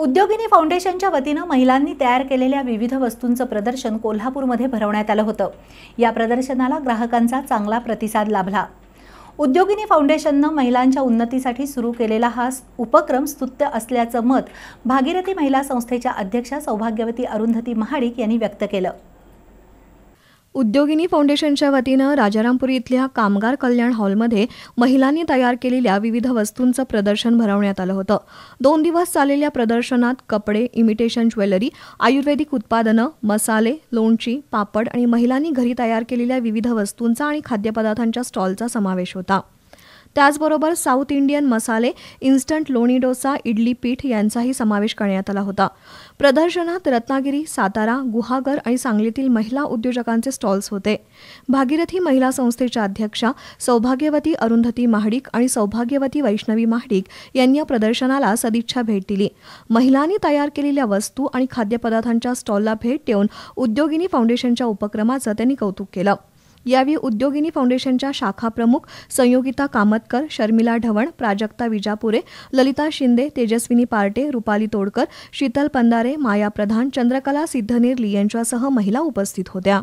उद्योगिनी फाउंडेशनच्या वतीनं महिलांनी तयार केलेल्या विविध वस्तूंचं प्रदर्शन कोल्हापूरमध्ये भरवण्यात आलं होतं या प्रदर्शनाला ग्राहकांचा चांगला प्रतिसाद लाभला उद्योगिनी फाउंडेशननं महिलांच्या उन्नतीसाठी सुरू केलेला हा उपक्रम स्तुत्य असल्याचं मत भागीरथी महिला संस्थेच्या अध्यक्षा सौभाग्यवती अरुंधती महाडिक यांनी व्यक्त केलं उद्योगिनी फाउंडेशनच्या वतीनं राजारामपुरी इथल्या कामगार कल्याण हॉलमध्ये महिलांनी तयार केलेल्या विविध वस्तूंचं प्रदर्शन भरवण्यात आलं होतं दोन दिवस चाललेल्या प्रदर्शनात कपडे इमिटेशन ज्वेलरी आयुर्वेदिक उत्पादनं मसाले लोणची पापड आणि महिलांनी घरी तयार केलेल्या विविध वस्तूंचा आणि खाद्यपदार्थांच्या स्टॉलचा समावेश होता त्याचबरोबर साऊथ इंडियन मसाले इन्स्टंट लोणी डोसा इडली पीठ यांचाही समावेश करण्यात आला होता प्रदर्शनात रत्नागिरी सातारा गुहागर आणि सांगलीतील महिला उद्योजकांचे स्टॉल्स होते भागीरथी महिला संस्थेच्या अध्यक्षा सौभाग्यवती अरुंधती महाडिक आणि सौभाग्यवती वैष्णवी महाडिक यांनी या प्रदर्शनाला सदिच्छा भेट दिली महिलांनी तयार केलेल्या वस्तू आणि खाद्यपदार्थांच्या स्टॉलला भेट देऊन उद्योगिनी फाउंडेशनच्या उपक्रमाचं त्यांनी कौतुक केलं यावेळी उद्योगिनी फाउंडेशनच्या शाखा प्रमुख संयोगिता कामतकर शर्मिला ढवण प्राजक्ता विजापुरे ललिता शिंदे तेजस्विनी पार्टे रुपाली तोडकर शीतल पंदारे माया प्रधान चंद्रकला सिद्धनीर यांच्यासह महिला उपस्थित होत्या